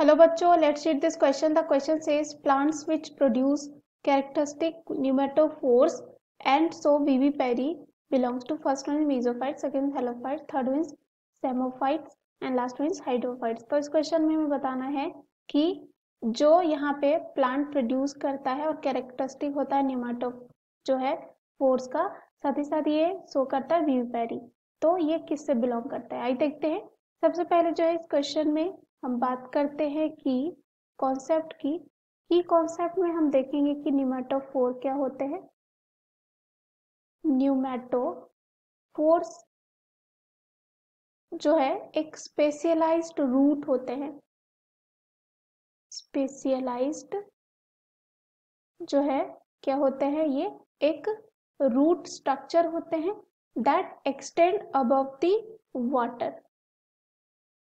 hello बच्चों let's read this question the question says plants which produce characteristic pneumatophores and so BB पेरी belongs to first one is mesophytes halophyte third third one and last and hydrophytes तो इस question में हमें बताना है कि जो यहाँ पे प्लांट प्रोड्यूस करता है और कैरेक्टरिस्टिक होता है न्यूमेटो जो है फोर्स का साथ ही साथ ये शो करता है बीवी पेरी तो ये किससे बिलोंग करता है आइए देखते हैं सबसे पहले जो है इस क्वेश्चन में हम बात करते हैं कि कॉन्सेप्ट की की कॉन्सेप्ट में हम देखेंगे कि निमेटोफोर क्या होते हैं न्यूमेटो फोर्स जो है एक स्पेशलाइज्ड रूट होते हैं स्पेशलाइज्ड जो है क्या होते हैं ये एक रूट स्ट्रक्चर होते हैं that extend above the water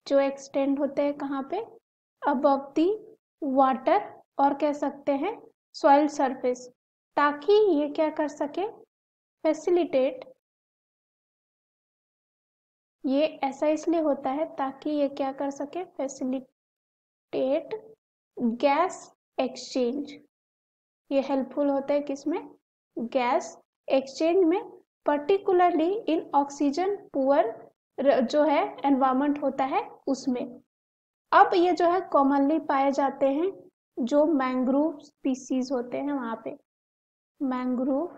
जो एक्सटेंड होते हैं कहाँ पे अबव दी वाटर और कह सकते हैं सॉइल सरफेस ताकि ये क्या कर सके फैसिलिटेट ये ऐसा इसलिए होता है ताकि ये क्या कर सके फैसिलिटेट गैस एक्सचेंज ये हेल्पफुल होता है किसमें गैस एक्सचेंज में पर्टिकुलरली इन ऑक्सीजन पुअर जो है एनवायरमेंट होता है उसमें अब ये जो है कॉमनली पाए जाते हैं जो मैंग्रोव स्पीसीज होते हैं वहाँ पे मैंग्रोव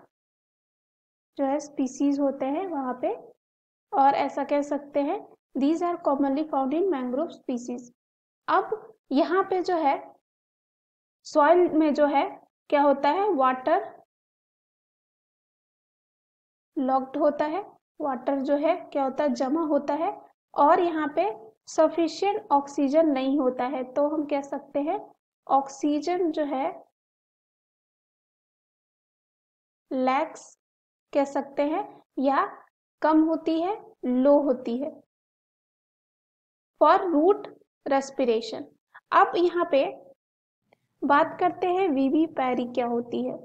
जो है स्पीसीज होते हैं वहाँ पे और ऐसा कह सकते हैं these are commonly found in mangrove species अब यहाँ पे जो है सॉइल में जो है क्या होता है वाटर लॉक्ड होता है वाटर जो है क्या होता है जमा होता है और यहाँ पे सफिशियंट ऑक्सीजन नहीं होता है तो हम कह सकते हैं ऑक्सीजन जो है लैक्स कह सकते हैं या कम होती है लो होती है फॉर रूट रेस्पिरेशन अब यहाँ पे बात करते हैं वीवी पैरी क्या होती है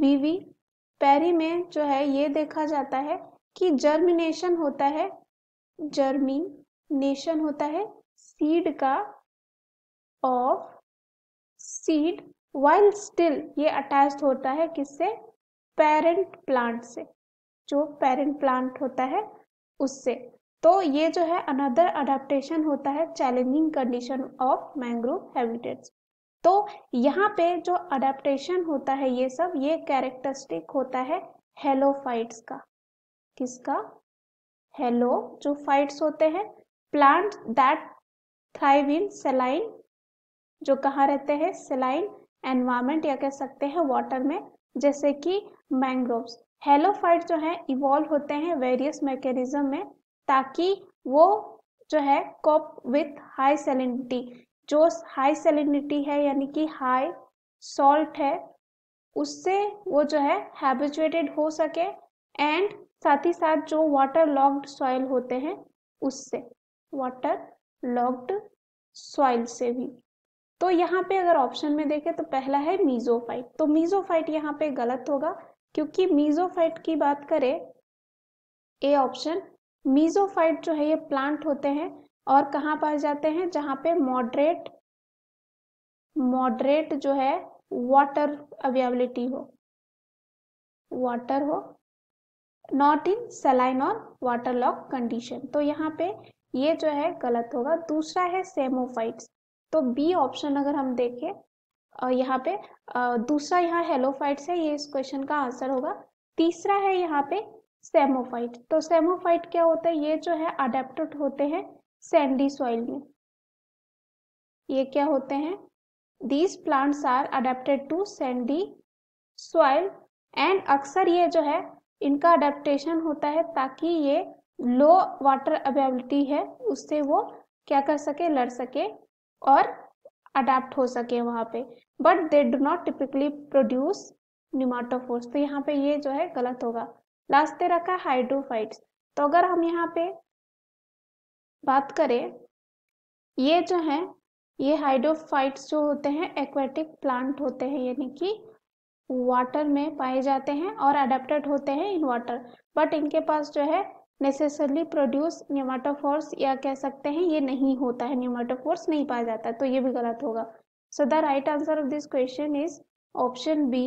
वीवी पैरी में जो है ये देखा जाता है कि जर्मिनेशन होता है जर्मिनेशन होता है सीड का ऑफ सीड वाइल स्टिल ये अटैच होता है किससे पेरेंट प्लांट से जो पेरेंट प्लांट होता है उससे तो ये जो है अनदर अडाप्टेशन होता है challenging condition of mangrove habitats तो यहाँ पे जो अडाप्टेशन होता है ये सब ये कैरेक्टरिस्टिक होता है हेलोफाइट्स का किसका हेलो जो फाइट्स होते हैं plant that thrive in saline जो कहाँ रहते हैं सेलाइन एनवायरमेंट या कह सकते हैं वाटर में जैसे कि मैंग्रोव्स फाइट जो है इवॉल्व होते हैं वेरियस मैकेनिज्म में ताकि वो जो है कॉप विथ हाई सेलिनिटी जो हाई सेलिनिटी है यानी कि हाई सॉल्ट है उससे वो जो है हैबिचुएटेड हो सके एंड साथ ही साथ जो वाटर लॉक्ड सॉइल होते हैं उससे वाटर लॉक्ड सॉइल से भी तो यहाँ पे अगर ऑप्शन में देखें तो पहला है मीजोफाइट तो मीजोफाइट यहाँ पे गलत होगा क्योंकि मीजोफाइट की बात करें ए ऑप्शन मीजोफाइट जो है ये प्लांट होते हैं और कहाँ पाए जाते हैं जहाँ पे मॉडरेट मॉडरेट जो है वाटर अवेलेबिलिटी हो वाटर हो नॉट इन सलाइन और लॉक कंडीशन तो यहाँ पे ये जो है गलत होगा दूसरा है सेमोफाइट्स तो बी ऑप्शन अगर हम देखें यहाँ पे दूसरा यहाँ हेलोफाइट्स है ये इस क्वेश्चन का आंसर होगा तीसरा है यहाँ पे सेमोफाइट तो सेमोफाइट क्या होता है ये जो है अडेप्टेड होते हैं सैंडी सॉइल में ये क्या होते हैं these plants are adapted to sandy soil and अक्सर ये जो है इनका अडेप्टेशन होता है ताकि ये लो वाटर अवेबिलिटी है उससे वो क्या कर सके लड़ सके और अडेप्ट हो सके वहाँ पे but they do not typically produce pneumatophores तो यहाँ पे ये जो है गलत होगा लास्ट दे रखा है हाइड्रोफाइट्स तो अगर हम यहाँ पे बात करें ये जो है ये हाइड्रोफाइट्स जो होते हैं एक्वेटिक प्लांट होते हैं यानी कि वाटर में पाए जाते हैं और अडेप्टेड होते हैं इन वाटर बट इनके पास जो है नेसेसरली प्रोड्यूस न्यूमाटोफोर्स या कह सकते हैं ये नहीं होता है न्यूमाटोफोर्स नहीं पाया जाता तो ये भी गलत होगा so the right answer of this question is option B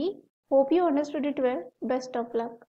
hope you understood it well best of luck